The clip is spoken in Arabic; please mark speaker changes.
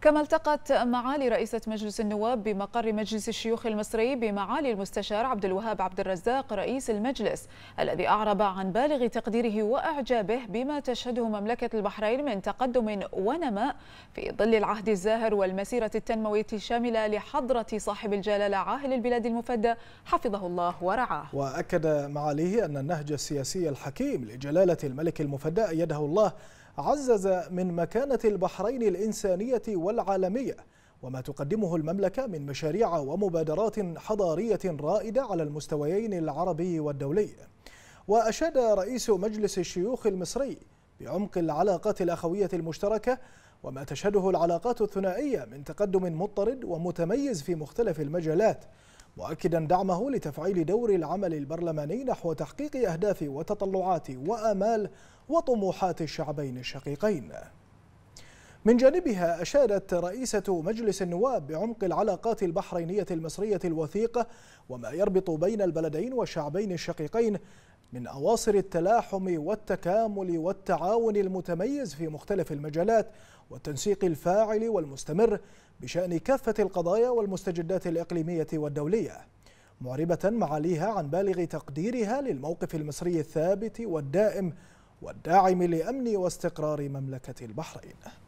Speaker 1: كما التقت معالي رئيسة مجلس النواب بمقر مجلس الشيوخ المصري بمعالي المستشار عبد الوهاب عبد الرزاق رئيس المجلس الذي أعرب عن بالغ تقديره وأعجابه بما تشهده مملكة البحرين من تقدم ونماء في ظل العهد الزاهر والمسيرة التنموية الشاملة لحضرة صاحب الجلالة عاهل البلاد المفدى حفظه الله ورعاه
Speaker 2: وأكد معاليه أن النهج السياسي الحكيم لجلالة الملك المفدى أيده الله عزز من مكانة البحرين الإنسانية والعالمية وما تقدمه المملكة من مشاريع ومبادرات حضارية رائدة على المستويين العربي والدولي وأشاد رئيس مجلس الشيوخ المصري بعمق العلاقات الأخوية المشتركة وما تشهده العلاقات الثنائية من تقدم مضطرد ومتميز في مختلف المجالات مؤكدا دعمه لتفعيل دور العمل البرلماني نحو تحقيق أهداف وتطلعات وآمال وطموحات الشعبين الشقيقين من جانبها أشادت رئيسة مجلس النواب بعمق العلاقات البحرينية المصرية الوثيقة وما يربط بين البلدين والشعبين الشقيقين من أواصر التلاحم والتكامل والتعاون المتميز في مختلف المجالات والتنسيق الفاعل والمستمر بشأن كافة القضايا والمستجدات الإقليمية والدولية معربة معاليها عن بالغ تقديرها للموقف المصري الثابت والدائم والداعم لأمن واستقرار مملكة البحرين